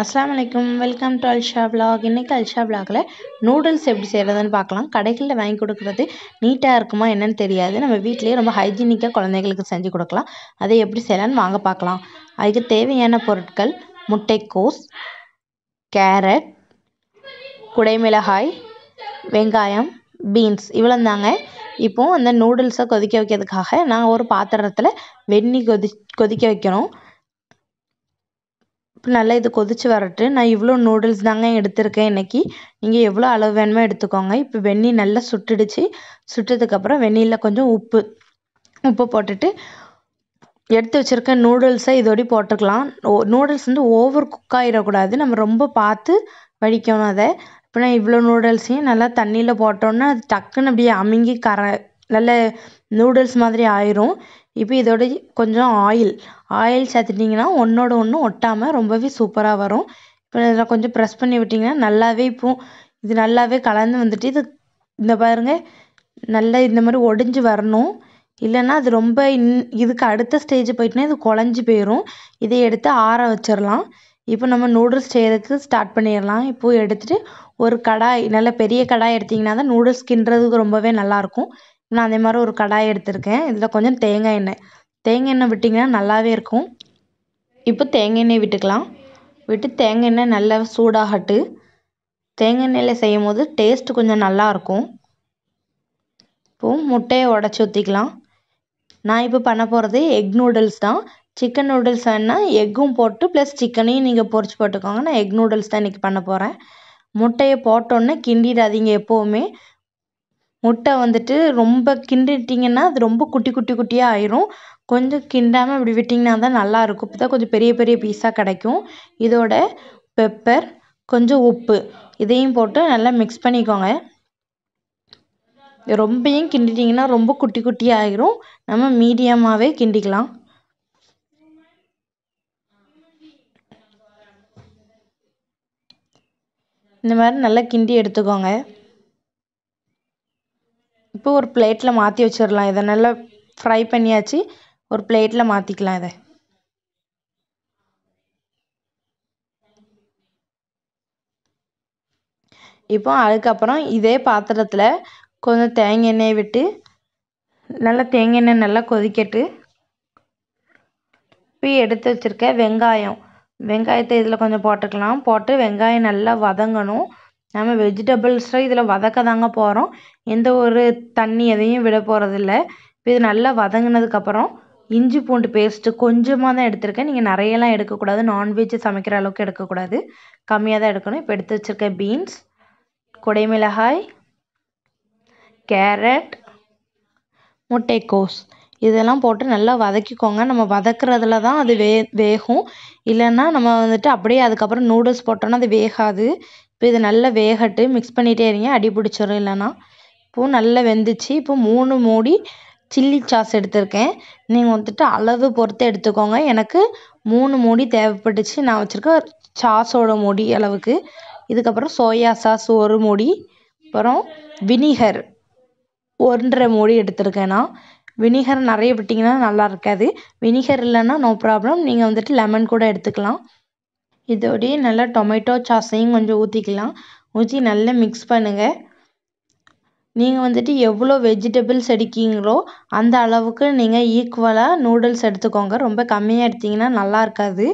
அஸ்லாம் வலைக்கம் welcome to அல்ஷா black இன்றைக்கி அல்ஷா பிளாகில் நூடுல்ஸ் எப்படி செய்கிறதுன்னு பார்க்கலாம் கடைகளில் வாங்கி கொடுக்குறது நீட்டாக இருக்குமா என்னென்னு தெரியாது நம்ம வீட்டிலேயே ரொம்ப ஹைஜீனிக்காக குழந்தைங்களுக்கு செஞ்சு கொடுக்கலாம் அதை எப்படி செய்யலான்னு வாங்க பார்க்கலாம் அதுக்கு தேவையான பொருட்கள் முட்டைக்கோஸ் கேரட் குடைமிளகாய் வெங்காயம் பீன்ஸ் இவ்வளோ தாங்க இப்போது அந்த நூடுல்ஸை கொதிக்க வைக்கிறதுக்காக நான் ஒரு பாத்திரத்தில் வெந்நீர் கொதி கொதிக்க வைக்கிறோம் நல்லா இது கொதித்து வரட்டு நான் இவ்வளோ நூடுல்ஸ் தாங்க எடுத்திருக்கேன் இன்றைக்கி நீங்கள் எவ்வளோ அளவு வேணுமோ எடுத்துக்கோங்க இப்போ வெந்நீர் நல்லா சுட்டுடுச்சு சுட்டதுக்கப்புறம் வெந்நீரில் கொஞ்சம் உப்பு உப்பு போட்டுட்டு எடுத்து வச்சுருக்க நூடுல்ஸை இதோடி போட்டுக்கலாம் நூடுல்ஸ் வந்து ஓவர் குக் ஆகிடக்கூடாது நம்ம ரொம்ப பார்த்து வடிக்கணும் அதை இப்போ நான் இவ்வளோ நூடுல்ஸையும் நல்லா தண்ணியில் போட்டோன்னா அது டக்குன்னு அப்படியே அமுங்கி கர நல்ல நூடுல்ஸ் மாதிரி ஆயிரும் இப்போ இதோட கொஞ்சம் ஆயில் ஆயில் சேர்த்துட்டிங்கன்னா ஒன்றோட ஒன்று ஒட்டாமல் ரொம்பவே சூப்பராக வரும் இப்போ இதில் கொஞ்சம் ப்ரெஸ் பண்ணி விட்டிங்கன்னா நல்லாவே இப்போ இது நல்லாவே கலந்து வந்துட்டு இது இந்த பாருங்கள் நல்லா இந்த மாதிரி ஒடிஞ்சு வரணும் இல்லைன்னா அது ரொம்ப இன் இதுக்கு அடுத்த ஸ்டேஜ் போயிட்டுனா இது குழஞ்சி போயிடும் இதை எடுத்து ஆற வச்சிடலாம் இப்போ நம்ம நூடுல்ஸ் செய்கிறதுக்கு ஸ்டார்ட் பண்ணிடலாம் இப்போது எடுத்துகிட்டு ஒரு கடாய் நல்ல பெரிய கடாய் எடுத்திங்கன்னா தான் நூடுல்ஸ் கிண்டுறதுக்கு ரொம்பவே நல்லாயிருக்கும் நான் அதே மாதிரி ஒரு கடாய் எடுத்திருக்கேன் இதில் கொஞ்சம் தேங்காய் எண்ணெய் தேங்காய் எண்ணெய் விட்டிங்கன்னா நல்லாவே இருக்கும் இப்போ தேங்காய் எண்ணெய் விட்டுக்கலாம் விட்டு தேங்காய் எண்ணெய் நல்லா சூடாகட்டு தேங்காய் எண்ணெயில் செய்யும் போது டேஸ்ட்டு கொஞ்சம் நல்லாயிருக்கும் இப்போது முட்டையை உடச்சி ஊற்றிக்கலாம் நான் இப்போ பண்ண போகிறது எக் நூடுல்ஸ் தான் சிக்கன் நூடுல்ஸ் வேணால் எக்கும் போட்டு ப்ளஸ் சிக்கனையும் நீங்கள் பொறிச்சு போட்டுக்கோங்க நான் எக் நூடுல்ஸ் தான் இன்றைக்கி பண்ண போகிறேன் முட்டையை போட்டோன்னே கிண்டிடாதீங்க எப்போவுமே முட்டை வந்துட்டு ரொம்ப கிண்டிட்டிங்கன்னா அது ரொம்ப குட்டி குட்டி குட்டியாக ஆயிரும் கொஞ்சம் கிண்டாமல் இப்படி விட்டிங்கன்னா தான் நல்லாயிருக்கும் இப்போ தான் கொஞ்சம் பெரிய பெரிய பீஸாக கிடைக்கும் இதோட பெப்பர் கொஞ்சம் உப்பு இதையும் போட்டு நல்லா மிக்ஸ் பண்ணிக்கோங்க ரொம்பையும் கிண்டிட்டிங்கன்னா ரொம்ப குட்டி குட்டியாக ஆயிரும் நம்ம மீடியமாகவே கிண்டிக்கலாம் இந்த மாதிரி நல்லா கிண்டி எடுத்துக்கோங்க இப்போ ஒரு பிளேட்டில் மாற்றி வச்சிடலாம் இதை நல்லா ஃப்ரை பண்ணியாச்சு ஒரு பிளேட்டில் மாற்றிக்கலாம் இதை இப்போ அதுக்கப்புறம் இதே பாத்திரத்தில் கொஞ்சம் தேங்காய் எண்ணெய் விட்டு நல்லா தேங்காய் எண்ணெய் நல்லா கொதிக்கட்டு இப்போ எடுத்து வச்சுருக்க வெங்காயம் வெங்காயத்தை இதில் கொஞ்சம் போட்டுக்கலாம் போட்டு வெங்காயம் நல்லா வதங்கணும் நம்ம வெஜிடபிள்ஸை இதில் வதக்க தாங்க போகிறோம் எந்த ஒரு தண்ணி எதையும் விட போகிறதில்ல இப்போ இது நல்லா வதங்கினதுக்கப்புறம் இஞ்சி பூண்டு பேஸ்ட்டு கொஞ்சமாக தான் எடுத்திருக்கேன் நீங்கள் நிறையலாம் எடுக்கக்கூடாது நான்வெஜ் சமைக்கிற அளவுக்கு எடுக்கக்கூடாது கம்மியாக தான் எடுக்கணும் இப்போ எடுத்து வச்சுருக்கேன் பீன்ஸ் குடைமிளகாய் கேரட் முட்டைக்கோஸ் இதெல்லாம் போட்டு நல்லா வதக்கிக்கோங்க நம்ம வதக்குறதுல தான் அது வே வேகும் இல்லைன்னா நம்ம வந்துட்டு அப்படியே அதுக்கப்புறம் நூடுல்ஸ் போட்டோன்னா அது வேகாது இப்போ இது நல்லா வேகட்டும் மிக்ஸ் பண்ணிகிட்டே இருங்க அடி பிடிச்சிடும் இல்லைனா இப்போ நல்லா வெந்துச்சு இப்போ மூணு மூடி சில்லி சாஸ் எடுத்திருக்கேன் நீங்கள் வந்துட்டு அளவு பொறுத்து எடுத்துக்கோங்க எனக்கு மூணு மூடி தேவைப்பட்டுச்சு நான் வச்சுருக்க சாஸோட மூடி அளவுக்கு இதுக்கப்புறம் சோயா சாஸ் ஒரு மூடி அப்புறம் வினிகர் ஒன்றரை மூடி எடுத்திருக்கேன் நான் வினிகர் நிறைய விட்டிங்கன்னா நல்லா இருக்காது வினிகர் இல்லைன்னா நோ ப்ராப்ளம் நீங்கள் வந்துட்டு லெமன் கூட எடுத்துக்கலாம் இதோடய நல்லா டொமேட்டோ சாஸையும் கொஞ்சம் ஊற்றிக்கலாம் ஊற்றி நல்லா மிக்ஸ் பண்ணுங்கள் நீங்கள் வந்துட்டு எவ்வளோ வெஜிடபிள்ஸ் எடுக்கீங்களோ அந்த அளவுக்கு நீங்கள் ஈக்குவலாக நூடுல்ஸ் எடுத்துக்கோங்க ரொம்ப கம்மியாக எடுத்தீங்கன்னா நல்லா இருக்காது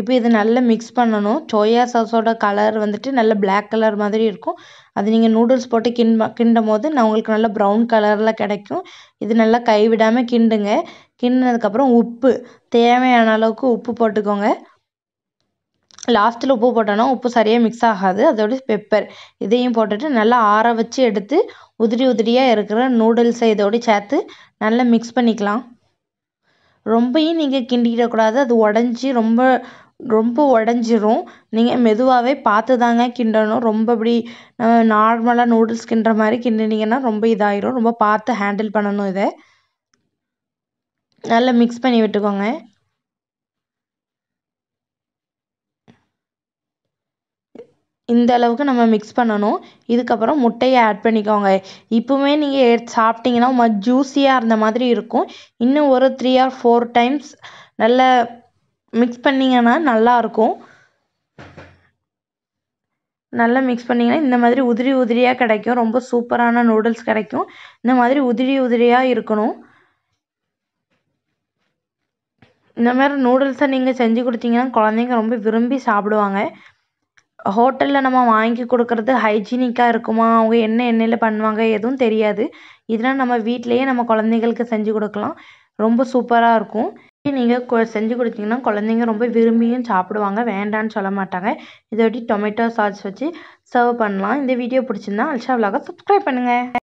இப்போ இது நல்லா மிக்ஸ் பண்ணணும் சோயா சாஸோட கலர் வந்துட்டு நல்ல பிளாக் கலர் மாதிரி இருக்கும் அது நீங்கள் நூடுல்ஸ் போட்டு கிண்ட கிண்டும் போது நான் உங்களுக்கு நல்ல ப்ரௌன் கலரில் கிடைக்கும் இது நல்லா கைவிடாமல் கிண்டுங்க கிண்டினதுக்கப்புறம் உப்பு தேவையான அளவுக்கு உப்பு போட்டுக்கோங்க லாஸ்ட்டில் உப்பு போட்டோன்னா உப்பு சரியாக மிக்ஸ் ஆகாது அதோட பெப்பர் இதையும் போட்டுட்டு நல்லா ஆற வச்சு எடுத்து உதிரி உதிரியாக இருக்கிற நூடுல்ஸை இதோடு சேர்த்து நல்லா மிக்ஸ் பண்ணிக்கலாம் ரொம்பையும் நீங்கள் கிண்டிக்கிடக்கூடாது அது உடஞ்சி ரொம்ப ரொம்ப உடஞ்சிரும் நீங்கள் மெதுவாகவே பார்த்து தாங்க கிண்டணும் ரொம்ப இப்படி நார்மலாக நூடுல்ஸ் கிண்டுற மாதிரி கிண்டினீங்கன்னா ரொம்ப இதாயிரும் ரொம்ப பார்த்து ஹேண்டில் பண்ணணும் இதை நல்லா மிக்ஸ் பண்ணி விட்டுக்கோங்க இந்த அளவுக்கு நம்ம மிக்ஸ் பண்ணணும் இதுக்கப்புறம் முட்டையை ஆட் பண்ணிக்கோங்க இப்போவுமே நீங்கள் எடுத்து சாப்பிட்டீங்கன்னா ஒரு மாதிரி ஜூஸியாக இருந்த மாதிரி இருக்கும் இன்னும் ஒரு த்ரீ ஆர் ஃபோர் டைம்ஸ் நல்லா மிக்ஸ் பண்ணிங்கன்னா நல்லாயிருக்கும் நல்லா மிக்ஸ் பண்ணிங்கன்னா இந்த மாதிரி உதிரி உதிரியாக கிடைக்கும் ரொம்ப சூப்பரான நூடுல்ஸ் கிடைக்கும் இந்த மாதிரி உதிரி உதிரியாக இருக்கணும் இந்த மாதிரி நூடுல்ஸை நீங்கள் செஞ்சு கொடுத்தீங்கன்னா குழந்தைங்க ரொம்ப விரும்பி சாப்பிடுவாங்க ஹோட்டலில் நம்ம வாங்கி கொடுக்குறது ஹைஜீனிக்காக இருக்குமா அவங்க என்ன எண்ணெயில் பண்ணுவாங்க எதுவும் தெரியாது இதெல்லாம் நம்ம வீட்டிலையே நம்ம குழந்தைங்களுக்கு செஞ்சு கொடுக்கலாம் ரொம்ப சூப்பராக இருக்கும் நீங்கள் கொ செஞ்சு கொடுத்தீங்கன்னா குழந்தைங்க ரொம்ப விரும்பியும் சாப்பிடுவாங்க வேண்டான்னு சொல்ல மாட்டாங்க இதை இதோட்டி டொமேட்டோ சாஸ் வச்சு சர்வ் பண்ணலாம் இந்த வீடியோ பிடிச்சிருந்தா அல்ஷா விலாக சப்ஸ்கிரைப் பண்ணுங்கள்